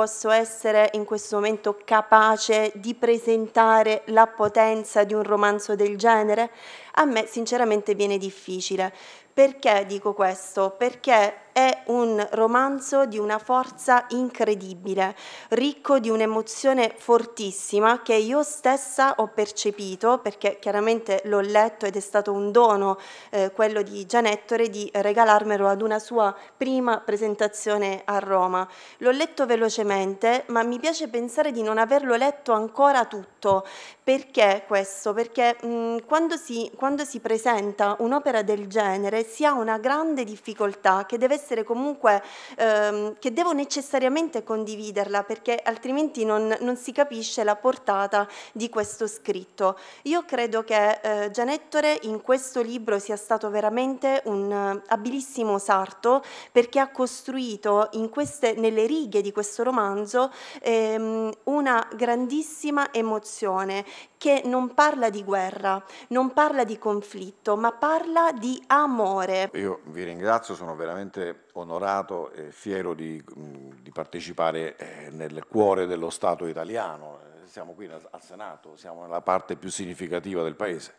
posso essere in questo momento capace di presentare la potenza di un romanzo del genere? A me sinceramente viene difficile, perché dico questo? Perché è un romanzo di una forza incredibile, ricco di un'emozione fortissima che io stessa ho percepito, perché chiaramente l'ho letto ed è stato un dono eh, quello di Gianettore di regalarmelo ad una sua prima presentazione a Roma. L'ho letto velocemente, ma mi piace pensare di non averlo letto ancora tutto. Perché questo? Perché mh, mm, quando, si, quando si presenta un'opera del genere si ha una grande difficoltà che deve essere comunque, ehm, che devo necessariamente condividerla perché altrimenti non, non, si capisce la portata di questo scritto. Io credo che eh, Gianettore in questo libro sia stato veramente un eh, abilissimo sarto perché ha costruito queste, nelle righe di questo romanzo ehm, una grandissima emozione che non parla di guerra, non parla di conflitto, ma parla di amore amore. Io vi ringrazio, sono veramente onorato e fiero di, mm, di partecipare eh, nel cuore dello Stato italiano. Eh, siamo qui al Senato, siamo nella parte più significativa del Paese.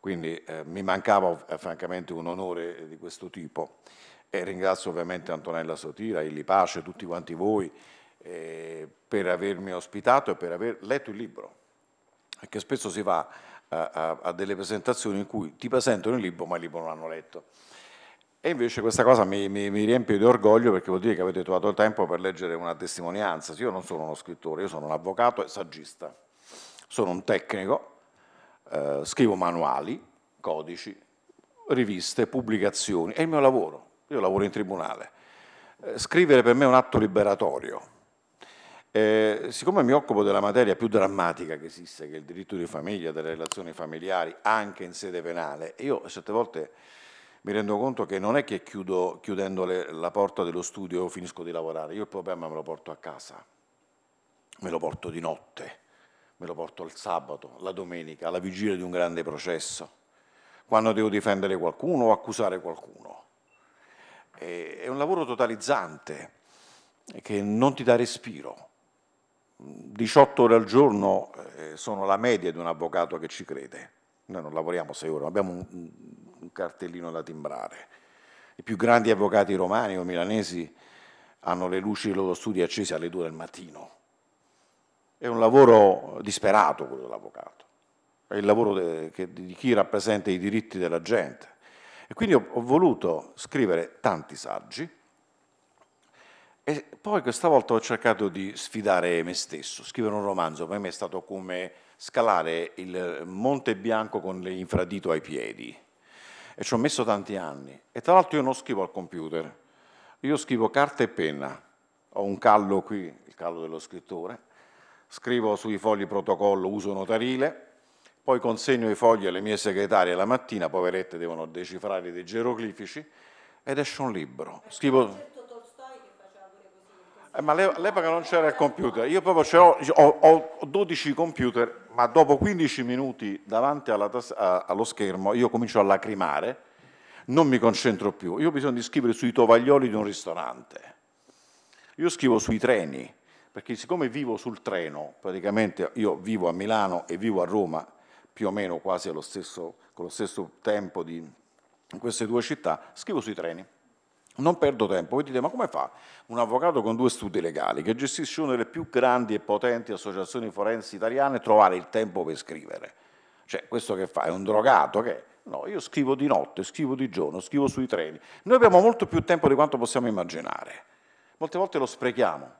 Quindi eh, mi mancava eh, francamente un onore di questo tipo. E ringrazio ovviamente Antonella Sotira, Illi Pace, tutti quanti voi eh, per avermi ospitato e per aver letto il libro, Perché spesso si va a, a, delle presentazioni in cui ti presentano il libro ma il libro non l'hanno letto. E invece questa cosa mi, mi, mi, riempie di orgoglio perché vuol dire che avete trovato il tempo per leggere una testimonianza. Io non sono uno scrittore, io sono un avvocato e saggista. Sono un tecnico, eh, scrivo manuali, codici, riviste, pubblicazioni, è il mio lavoro. Io lavoro in tribunale. Eh, scrivere per me è un atto liberatorio eh, siccome mi occupo della materia più drammatica che esiste, che è il diritto di famiglia, delle relazioni familiari, anche in sede penale, io certe volte mi rendo conto che non è che chiudo, chiudendo le, la porta dello studio finisco di lavorare, io il problema me lo porto a casa, me lo porto di notte, me lo porto il sabato, la domenica, alla vigilia di un grande processo, quando devo difendere qualcuno o accusare qualcuno. Eh, è un lavoro totalizzante che non ti dà respiro 18 ore al giorno eh, sono la media di un avvocato che ci crede. Noi non lavoriamo 6 ore, abbiamo un, un cartellino da timbrare. I più grandi avvocati romani o milanesi hanno le luci dei loro studi accese alle 2 del mattino. È un lavoro disperato quello dell'avvocato, è il lavoro de, che, di chi rappresenta i diritti della gente. E quindi ho, ho voluto scrivere tanti saggi, e poi questa volta ho cercato di sfidare me stesso, scrivere un romanzo, per me è stato come scalare il Monte Bianco con l'infradito ai piedi. E ci ho messo tanti anni. E tra l'altro io non scrivo al computer, io scrivo carta e penna. Ho un callo qui, il callo dello scrittore. Scrivo sui fogli protocollo uso notarile, poi consegno i fogli alle mie segretarie la mattina, poverette devono decifrare dei geroglifici, ed esce un libro. Scrivo eh, ma all'epoca non c'era il computer, io proprio ho, ho, 12 computer, ma dopo 15 minuti davanti a, allo schermo io comincio a lacrimare, non mi concentro più, io ho bisogno di scrivere sui tovaglioli di un ristorante, io scrivo sui treni, perché siccome vivo sul treno, praticamente io vivo a Milano e vivo a Roma più o meno quasi stesso, con lo stesso tempo di, in queste due città, scrivo sui treni non perdo tempo, voi dite ma come fa un avvocato con due studi legali che gestisce una delle più grandi e potenti associazioni forensi italiane trovare il tempo per scrivere? Cioè questo che fa? È un drogato che... No, io scrivo di notte, scrivo di giorno, scrivo sui treni. Noi abbiamo molto più tempo di quanto possiamo immaginare. Molte volte lo sprechiamo.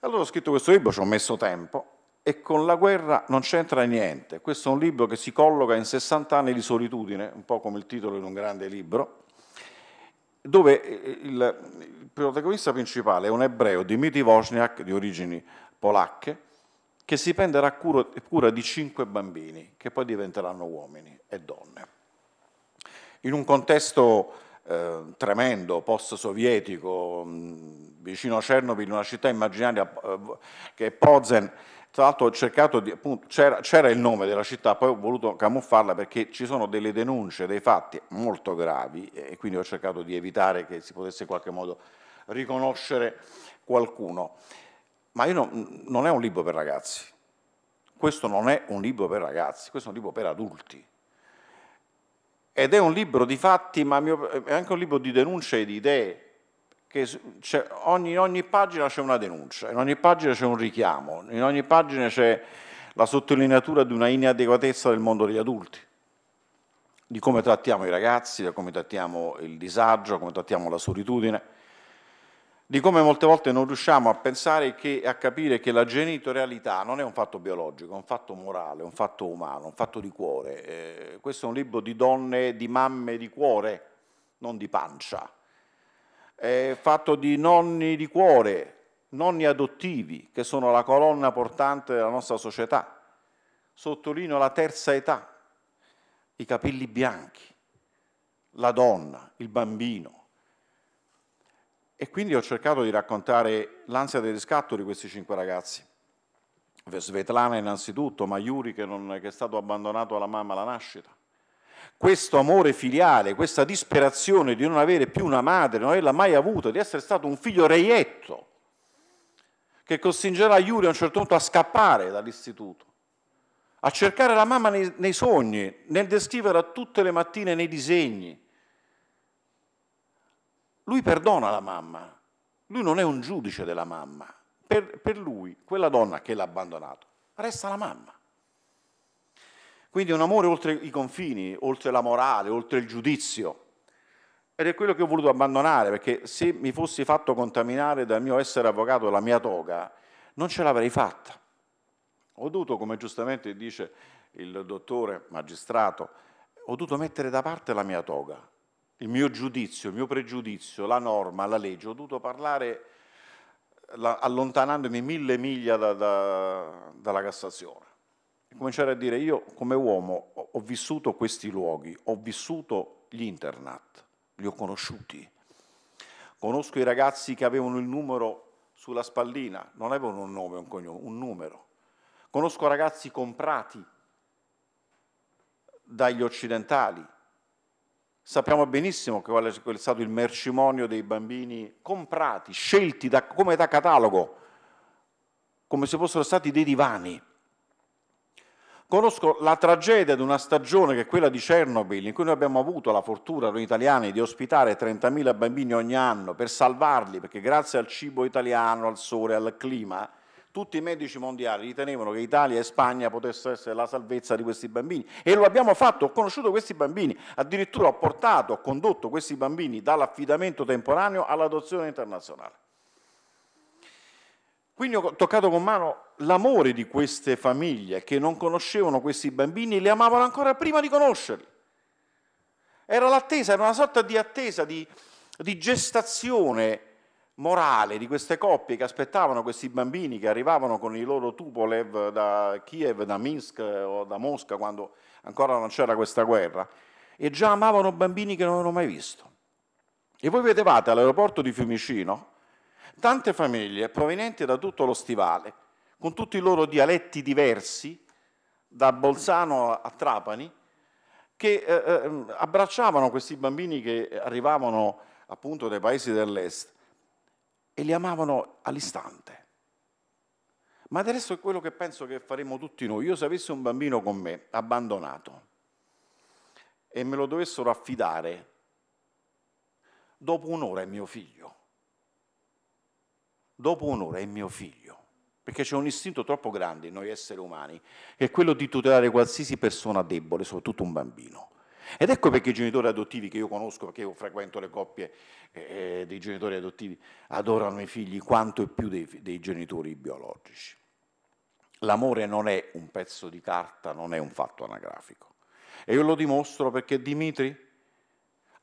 Allora ho scritto questo libro, ci ho messo tempo e con la guerra non c'entra niente. Questo è un libro che si colloca in 60 anni di solitudine, un po' come il titolo in un grande libro dove eh, eh, il, protagonista principale è un ebreo, Dimitri Wozniak, di origini polacche, che si prenderà cura di cinque bambini, che poi diventeranno uomini e donne. In un contesto eh, tremendo, post-sovietico, mm, vicino a Chernobyl, una città immaginaria eh, che è Pozen, tra l'altro c'era, il nome della città, poi ho voluto camuffarla perché ci sono delle denunce, dei fatti molto gravi e quindi ho cercato di evitare che si potesse in qualche modo riconoscere qualcuno. Ma non, non è un libro per ragazzi, questo non è un libro per ragazzi, questo è un libro per adulti ed è un libro di fatti, ma è anche un libro di denunce e di idee, che ogni, in ogni pagina c'è una denuncia, in ogni pagina c'è un richiamo, in ogni pagina c'è la sottolineatura di una inadeguatezza del mondo degli adulti, di come trattiamo i ragazzi, di come trattiamo il disagio, come trattiamo la solitudine di come molte volte non riusciamo a pensare e a capire che la genitorialità non è un fatto biologico, è un fatto morale, è un fatto umano, è un fatto di cuore. Eh, questo è un libro di donne, di mamme di cuore, non di pancia. È fatto di nonni di cuore, nonni adottivi, che sono la colonna portante della nostra società. Sottolineo la terza età, i capelli bianchi, la donna, il bambino, e quindi ho cercato di raccontare l'ansia del riscatto di questi cinque ragazzi. Svetlana innanzitutto, ma Yuri che, non, che è stato abbandonato alla mamma alla nascita. Questo amore filiale, questa disperazione di non avere più una madre, non averla mai avuta, di essere stato un figlio reietto, che costringerà Yuri a un certo punto a scappare dall'istituto, a cercare la mamma nei, nei sogni, nel descriverla tutte le mattine nei disegni, lui perdona la mamma, lui non è un giudice della mamma. Per, per lui, quella donna che l'ha abbandonato, resta la mamma. Quindi è un amore oltre i confini, oltre la morale, oltre il giudizio. Ed è quello che ho voluto abbandonare, perché se mi fossi fatto contaminare dal mio essere avvocato la mia toga, non ce l'avrei fatta. Ho dovuto, come giustamente dice il dottore magistrato, ho dovuto mettere da parte la mia toga, il mio giudizio, il mio pregiudizio, la norma, la legge, ho dovuto parlare allontanandomi mille miglia da, da, dalla Cassazione. E cominciare a dire io come uomo ho, ho vissuto questi luoghi, ho vissuto gli internat, li ho conosciuti. Conosco i ragazzi che avevano il numero sulla spallina, non avevano un nome, un cognome, un numero. Conosco ragazzi comprati dagli occidentali, Sappiamo benissimo che qual è stato il mercimonio dei bambini comprati, scelti da, come da catalogo, come se fossero stati dei divani. Conosco la tragedia di una stagione che è quella di Chernobyl, in cui noi abbiamo avuto la fortuna, noi italiani, di ospitare 30.000 bambini ogni anno per salvarli, perché grazie al cibo italiano, al sole, al clima, tutti i medici mondiali ritenevano che Italia e Spagna potessero essere la salvezza di questi bambini e lo abbiamo fatto, ho conosciuto questi bambini, addirittura ho portato, ho condotto questi bambini dall'affidamento temporaneo all'adozione internazionale. Quindi ho toccato con mano l'amore di queste famiglie che non conoscevano questi bambini e li amavano ancora prima di conoscerli. Era l'attesa, era una sorta di attesa, di, di gestazione morale di queste coppie che aspettavano questi bambini che arrivavano con i loro Tupolev da Kiev, da Minsk eh, o da Mosca quando ancora non c'era questa guerra e già amavano bambini che non avevano mai visto. E voi vedevate all'aeroporto di Fiumicino tante famiglie provenienti da tutto lo stivale, con tutti i loro dialetti diversi, da Bolzano a Trapani, che eh, eh abbracciavano questi bambini che arrivavano appunto dai paesi dell'est e li amavano all'istante. Ma adesso è quello che penso che faremmo tutti noi. Io se avessi un bambino con me, abbandonato, e me lo dovessero affidare, dopo un'ora è mio figlio. Dopo un'ora è mio figlio. Perché c'è un istinto troppo grande in noi esseri umani, che è quello di tutelare qualsiasi persona debole, soprattutto un bambino. Ed ecco perché i genitori adottivi che io conosco, perché io frequento le coppie eh, eh dei genitori adottivi, adorano i figli quanto e più dei, dei genitori biologici. L'amore non è un pezzo di carta, non è un fatto anagrafico. E io lo dimostro perché Dimitri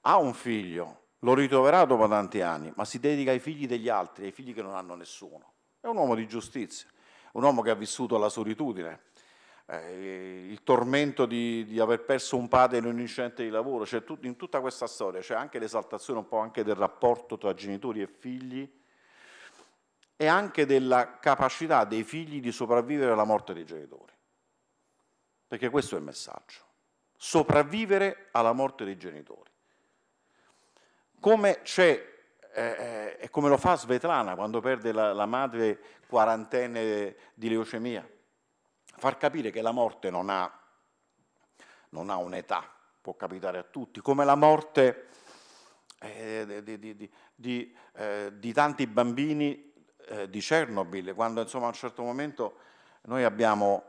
ha un figlio, lo ritroverà dopo tanti anni, ma si dedica ai figli degli altri, ai figli che non hanno nessuno. È un uomo di giustizia, un uomo che ha vissuto la solitudine, eh, il tormento di, di, aver perso un padre in un incidente di lavoro, cioè tut, in tutta questa storia c'è anche l'esaltazione un po' anche del rapporto tra genitori e figli e anche della capacità dei figli di sopravvivere alla morte dei genitori. Perché questo è il messaggio. Sopravvivere alla morte dei genitori. Come c'è eh, eh come lo fa Svetlana quando perde la, la madre quarantenne di leucemia far capire che la morte non ha, non ha un'età, può capitare a tutti, come la morte eh, di, di, di, eh, di, tanti bambini eh, di Chernobyl, quando insomma a un certo momento noi abbiamo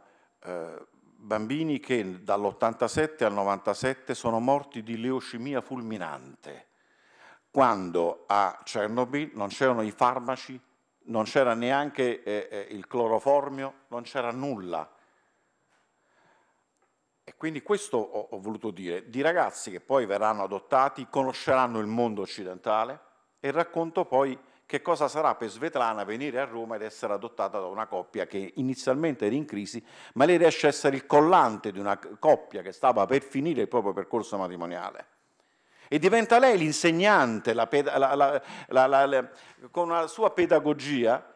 eh, bambini che dall'87 al 97 sono morti di leucemia fulminante, quando a Chernobyl non c'erano i farmaci, non c'era neanche eh, eh, il cloroformio, non c'era nulla. Quindi questo ho, ho voluto dire, di ragazzi che poi verranno adottati, conosceranno il mondo occidentale e racconto poi che cosa sarà per Svetlana venire a Roma ed essere adottata da una coppia che inizialmente era in crisi, ma lei riesce a essere il collante di una coppia che stava per finire il proprio percorso matrimoniale. E diventa lei l'insegnante la, la, la, con la sua pedagogia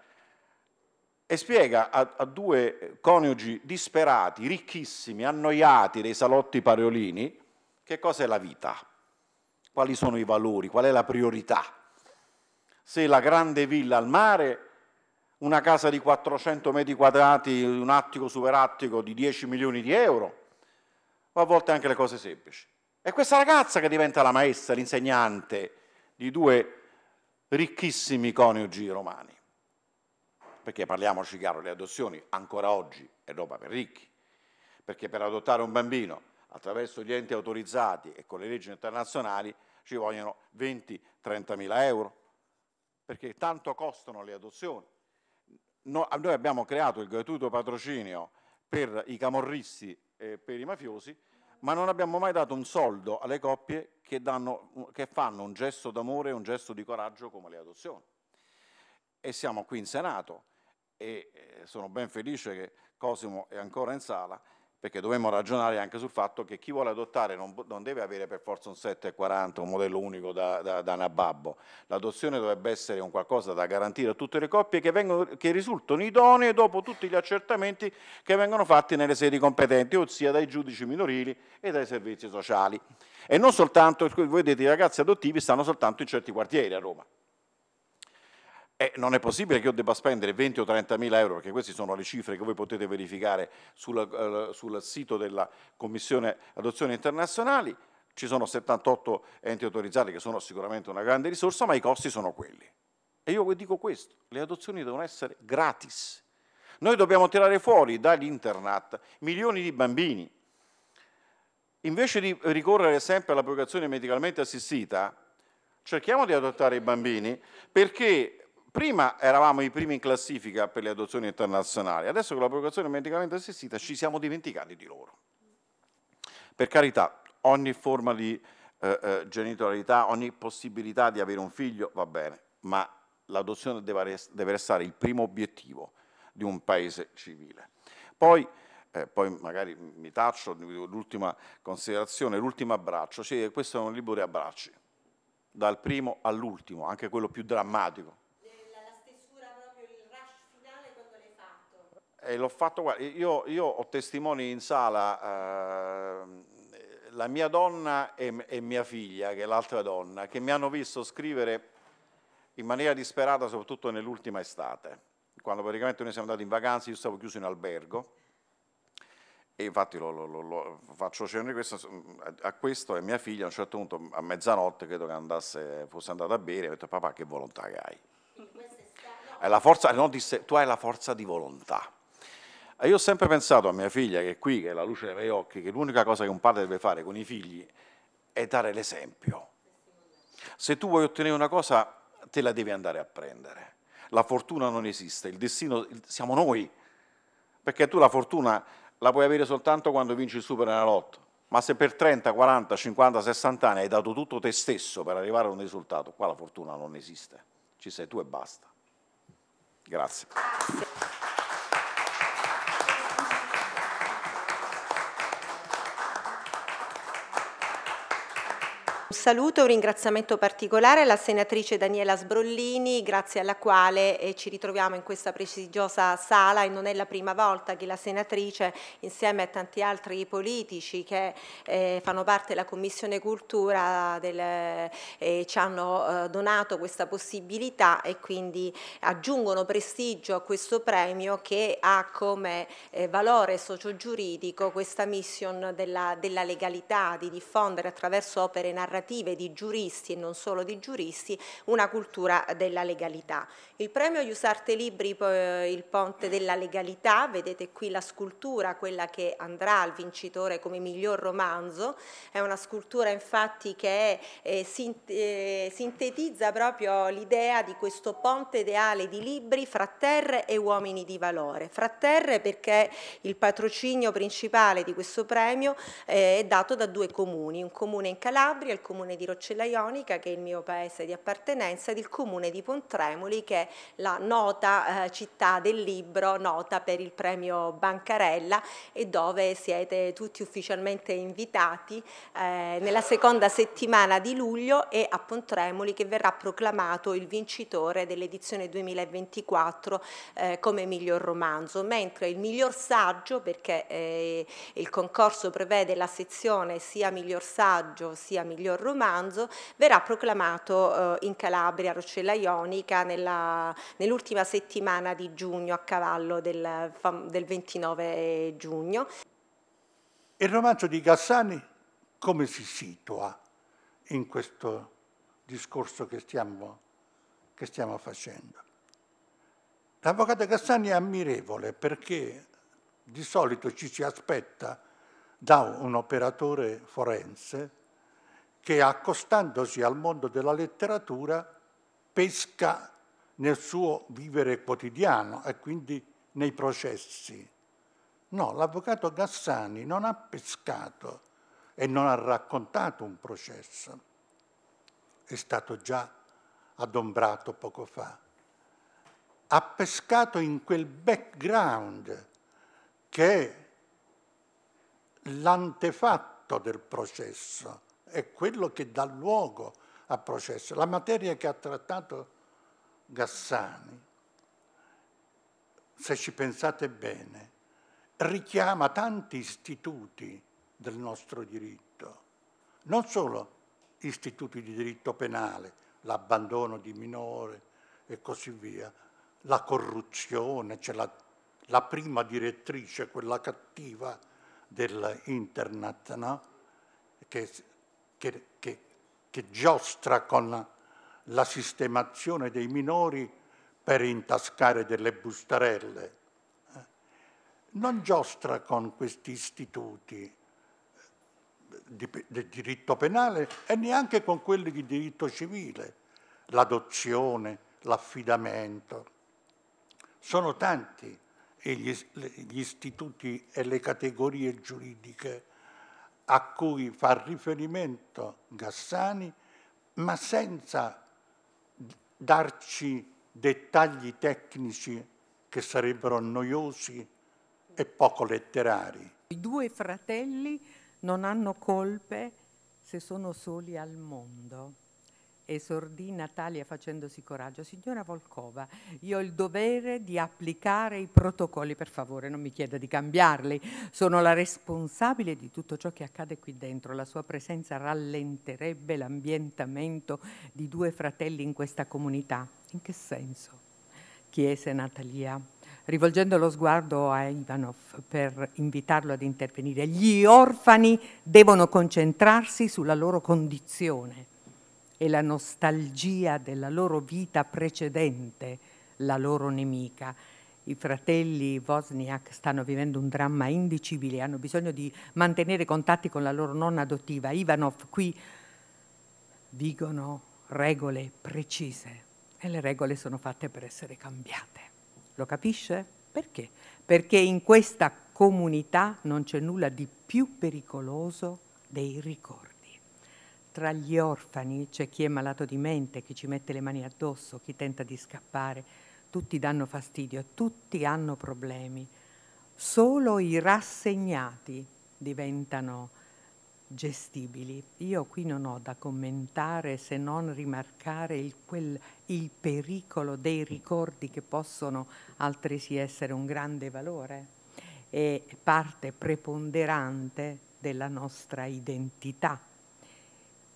e spiega a, a due coniugi disperati, ricchissimi, annoiati dei salotti pariolini, che cos'è la vita, quali sono i valori, qual è la priorità. Se la grande villa al mare, una casa di 400 metri quadrati, un attico superattico di 10 milioni di euro, o a volte anche le cose semplici. E questa ragazza che diventa la maestra, l'insegnante di due ricchissimi coniugi romani perché parliamoci chiaro, le adozioni ancora oggi è roba per ricchi, perché per adottare un bambino attraverso gli enti autorizzati e con le leggi internazionali ci vogliono 20-30 mila euro, perché tanto costano le adozioni. No, noi abbiamo creato il gratuito patrocinio per i camorristi e per i mafiosi, ma non abbiamo mai dato un soldo alle coppie che, danno, che fanno un gesto d'amore e un gesto di coraggio come le adozioni. E siamo qui in Senato e eh, sono ben felice che Cosimo è ancora in sala perché dovremmo ragionare anche sul fatto che chi vuole adottare non, non deve avere per forza un 740, un modello unico da, da, da nababbo. L'adozione dovrebbe essere un qualcosa da garantire a tutte le coppie che, vengono, che, risultano idonee dopo tutti gli accertamenti che vengono fatti nelle sedi competenti, ossia dai giudici minorili e dai servizi sociali. E non soltanto, voi vedete, i ragazzi adottivi stanno soltanto in certi quartieri a Roma. Eh, non è possibile che io debba spendere 20 o 30 mila euro, perché queste sono le cifre che voi potete verificare sul, eh, sul sito della Commissione Adozioni Internazionali, ci sono 78 enti autorizzati che sono sicuramente una grande risorsa, ma i costi sono quelli. E io dico questo, le adozioni devono essere gratis. Noi dobbiamo tirare fuori dagli milioni di bambini. Invece di ricorrere sempre alla procreazione medicalmente assistita, cerchiamo di adottare i bambini perché Prima eravamo i primi in classifica per le adozioni internazionali, adesso con la procreazione medicamente assistita ci siamo dimenticati di loro. Per carità, ogni forma di eh, eh, genitorialità, ogni possibilità di avere un figlio va bene, ma l'adozione deve, deve restare il primo obiettivo di un paese civile. Poi, eh, poi magari mi taccio, l'ultima considerazione, l'ultimo abbraccio, cioè, questo è un libro di abbracci, dal primo all'ultimo, anche quello più drammatico, E l'ho fatto, guarda, io, io, ho testimoni in sala, eh, la mia donna e, e mia figlia, che è l'altra donna, che mi hanno visto scrivere in maniera disperata, soprattutto nell'ultima estate, quando praticamente noi siamo andati in vacanza, io stavo chiuso in albergo, e infatti lo, lo, lo, faccio cenno di questo, a questo e mia figlia a un certo punto a mezzanotte credo che andasse, fosse andata a bere e ho detto papà che volontà che hai? Hai la forza, no, disse, tu hai la forza di volontà. E ah, io ho sempre pensato a mia figlia, che è qui, che è la luce dei miei occhi, che l'unica cosa che un padre deve fare con i figli è dare l'esempio. Se tu vuoi ottenere una cosa, te la devi andare a prendere. La fortuna non esiste, il destino siamo noi, perché tu la fortuna la puoi avere soltanto quando vinci il Super lotto. ma se per 30, 40, 50, 60 anni hai dato tutto te stesso per arrivare a un risultato, qua la fortuna non esiste, ci sei tu e basta. Grazie. Un saluto e un ringraziamento particolare alla senatrice Daniela Sbrollini, grazie alla quale eh, ci ritroviamo in questa prestigiosa sala e non è la prima volta che la senatrice, insieme a tanti altri politici che eh, fanno parte della Commissione Cultura, del, eh, ci hanno eh, donato questa possibilità e quindi aggiungono prestigio a questo premio che ha come eh, valore sociogiuridico questa mission della, della legalità, di diffondere attraverso opere narrative formative di giuristi e non solo di giuristi, una cultura della legalità. Il premio Iusarte Libri, eh, il ponte della legalità, vedete qui la scultura, quella che andrà al vincitore come miglior romanzo, è una scultura infatti che eh, eh, sintetizza proprio l'idea di questo ponte ideale di libri fra terre e uomini di valore. Fra terre perché il patrocinio principale di questo premio eh, è dato da due comuni, un comune in Calabria il comune comune di Roccella Ionica, che è il mio paese di appartenenza, ed il comune di Pontremoli, che è la nota eh, città del libro, nota per il premio Bancarella e dove siete tutti ufficialmente invitati eh, nella seconda settimana di luglio e a Pontremoli che verrà proclamato il vincitore dell'edizione 2024 eh, come miglior romanzo, mentre il miglior saggio, perché eh, il concorso prevede la sezione sia miglior saggio sia miglior romanzo, verrà proclamato eh, in Calabria, Roccella Ionica, nell'ultima settimana di giugno, a cavallo del, del 29 giugno. Il romanzo di Gassani come si situa in questo discorso che stiamo, che stiamo facendo? L'avvocato Gassani è ammirevole perché di solito ci si aspetta da un operatore forense che accostandosi al mondo della letteratura pesca nel suo vivere quotidiano e quindi nei processi. No, l'avvocato Gassani non ha pescato e non ha raccontato un processo. È stato già adombrato poco fa. Ha pescato in quel background che è l'antefatto del processo è quello che dà luogo al processo. La materia che ha trattato Gassani, se ci pensate bene, richiama tanti istituti del nostro diritto, non solo istituti di diritto penale, l'abbandono di minore e così via, la corruzione, cioè la, la, prima direttrice, quella cattiva dell'internet, no? che che, che, che giostra con la sistemazione dei minori per intascare delle bustarelle. Eh, non giostra con questi istituti di, del diritto penale e neanche con quelli di diritto civile, l'adozione, l'affidamento. Sono tanti gli, gli istituti e le categorie giuridiche a cui fa riferimento Gassani, ma senza darci dettagli tecnici che sarebbero noiosi e poco letterari. I due fratelli non hanno colpe se sono soli al mondo esordì Natalia facendosi coraggio. Signora Volkova, io ho il dovere di applicare i protocolli, per favore non mi chieda di cambiarli, sono la responsabile di tutto ciò che accade qui dentro, la sua presenza rallenterebbe l'ambientamento di due fratelli in questa comunità. In che senso? chiese Natalia rivolgendo lo sguardo a Ivanov per invitarlo ad intervenire. Gli orfani devono concentrarsi sulla loro condizione e la nostalgia della loro vita precedente la loro nemica. I fratelli Wozniak stanno vivendo un dramma indicibile, hanno bisogno di mantenere contatti con la loro nonna adottiva. Ivanov qui vigono regole precise e le regole sono fatte per essere cambiate. Lo capisce? Perché? Perché in questa comunità non c'è nulla di più pericoloso dei ricordi tra gli orfani c'è chi è malato di mente, chi ci mette le mani addosso, chi tenta di scappare, tutti danno fastidio, tutti hanno problemi. Solo i rassegnati diventano gestibili. Io qui non ho da commentare se non rimarcare il, quel, il pericolo dei ricordi che possono altresì essere un grande valore e parte preponderante della nostra identità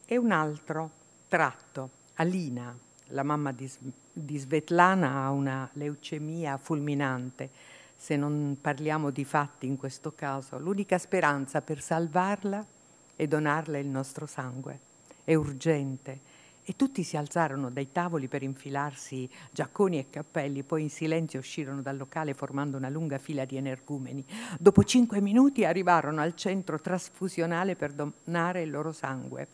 e un altro tratto, Alina, la mamma di, di Svetlana ha una leucemia fulminante, se non parliamo di fatti in questo caso, l'unica speranza per salvarla è donarle il nostro sangue. È urgente. E tutti si alzarono dai tavoli per infilarsi giacconi e cappelli, poi in silenzio uscirono dal locale formando una lunga fila di energumeni. Dopo cinque minuti arrivarono al centro trasfusionale per donare il loro sangue.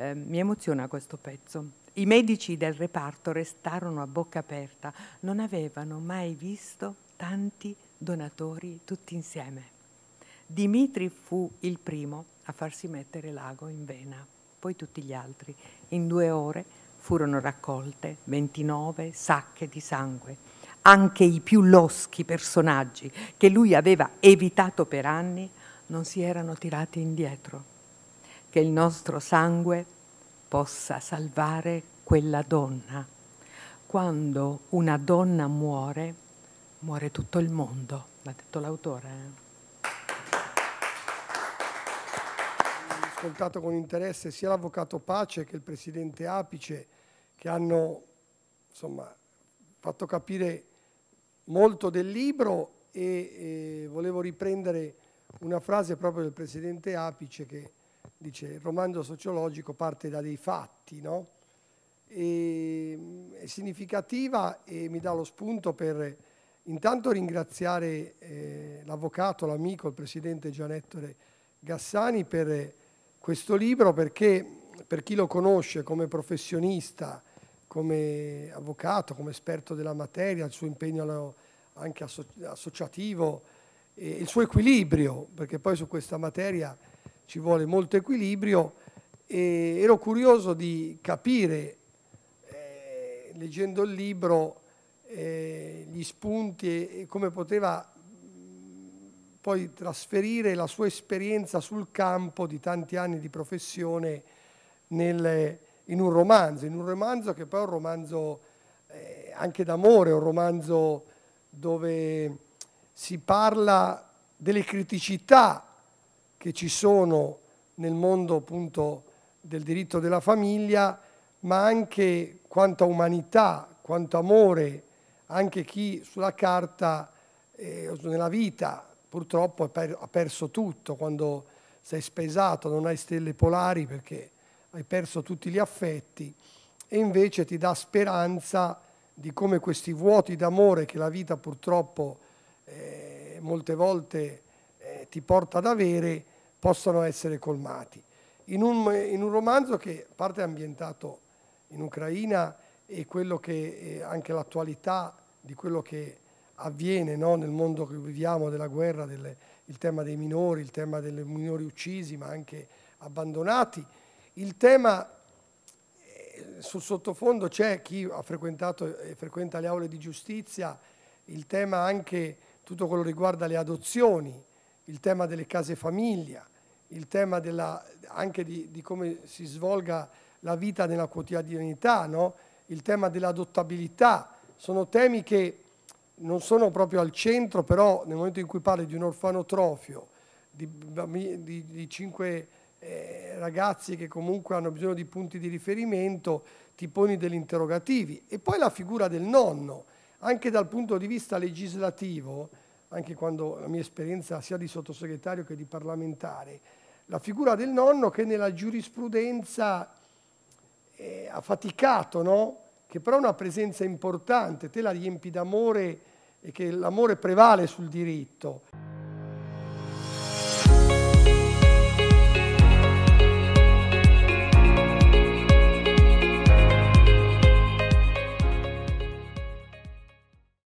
Ehm, mi emoziona questo pezzo. I medici del reparto restarono a bocca aperta, non avevano mai visto tanti donatori tutti insieme. Dimitri fu il primo a farsi mettere l'ago in vena, poi tutti gli altri. In due ore furono raccolte 29 sacche di sangue, anche i più loschi personaggi che lui aveva evitato per anni non si erano tirati indietro che il nostro sangue possa salvare quella donna. Quando una donna muore, muore tutto il mondo, l'ha detto l'autore. Eh. Ho ascoltato con interesse sia l'avvocato Pace che il presidente Apice che hanno insomma, fatto capire molto del libro e, e volevo riprendere una frase proprio del presidente Apice che dice, il romanzo sociologico parte da dei fatti, no? E, è significativa e mi dà lo spunto per intanto ringraziare eh, l'avvocato, l'amico, il presidente Gian Ettore Gassani per questo libro perché per chi lo conosce come professionista, come avvocato, come esperto della materia, il suo impegno anche associativo, e il suo equilibrio, perché poi su questa materia ci vuole molto equilibrio e ero curioso di capire, eh, leggendo il libro, eh, gli spunti e come poteva poi trasferire la sua esperienza sul campo di tanti anni di professione nel, in un romanzo, in un romanzo che poi è un romanzo eh, anche d'amore, un romanzo dove si parla delle criticità che ci sono nel mondo appunto del diritto della famiglia, ma anche quanta umanità, quanto amore, anche chi sulla carta, eh, nella vita, purtroppo ha perso tutto, quando sei spesato, non hai stelle polari perché hai perso tutti gli affetti e invece ti dà speranza di come questi vuoti d'amore che la vita purtroppo eh, molte volte eh, ti porta ad avere possano essere colmati. In un, in un romanzo che a parte è ambientato in Ucraina e che, eh, anche l'attualità di quello che avviene no, nel mondo che viviamo della guerra, delle, il tema dei minori, il tema dei minori uccisi ma anche abbandonati, il tema eh, sul sottofondo c'è chi ha frequentato e frequenta le aule di giustizia, il tema anche tutto quello che riguarda le adozioni, il tema delle case famiglia, il tema della, anche di, di, come si svolga la vita nella quotidianità, no? il tema dell'adottabilità, sono temi che non sono proprio al centro, però nel momento in cui parli di un orfanotrofio, di, di, di cinque eh, ragazzi che comunque hanno bisogno di punti di riferimento, ti poni degli interrogativi. E poi la figura del nonno, anche dal punto di vista legislativo, anche quando la mia esperienza sia di sottosegretario che di parlamentare, la figura del nonno che nella giurisprudenza eh, ha faticato, no? che però è una presenza importante, te la riempi d'amore e che l'amore prevale sul diritto.